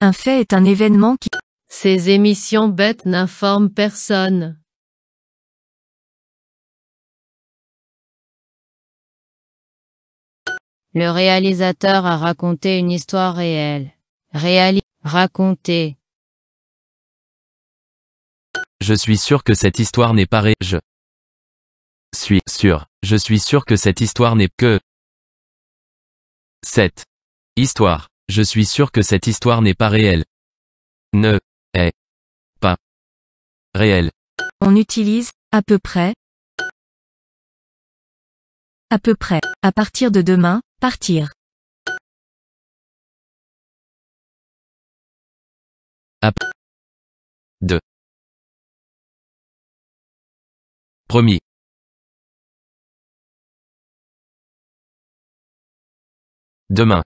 Un fait est un événement qui... Ces émissions bêtes n'informent personne. Le réalisateur a raconté une histoire réelle. Réali... Raconter. Je suis sûr que cette histoire n'est pas réelle. Je suis sûr. Je suis sûr que cette histoire n'est que... Cette histoire je suis sûr que cette histoire n'est pas réelle. Ne est pas réelle. On utilise à peu près à peu près à partir de demain, partir. À de promis demain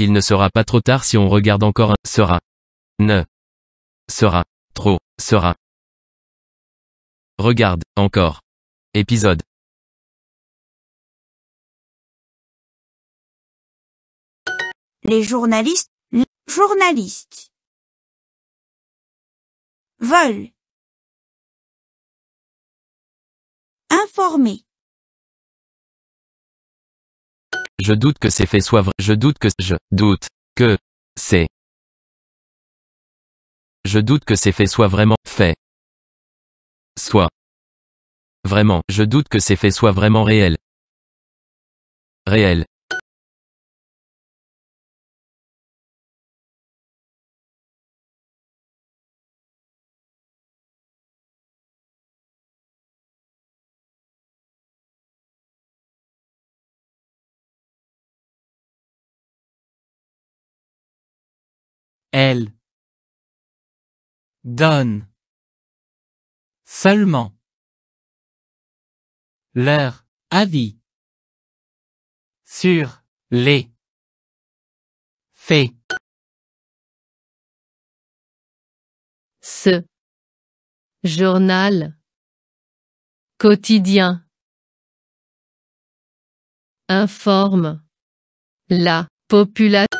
il ne sera pas trop tard si on regarde encore un sera. Ne. Sera. Trop. Sera. Regarde, encore. Épisode. Les journalistes, les journalistes veulent informer Je doute que ces faits soient vrais. Je doute que, je doute que c'est. Je doute que ces faits soient vraiment faits. Soit. Vraiment. Je doute que ces faits soient vraiment réels. Réels. Elle donne seulement leur avis sur les faits. Ce journal quotidien informe la population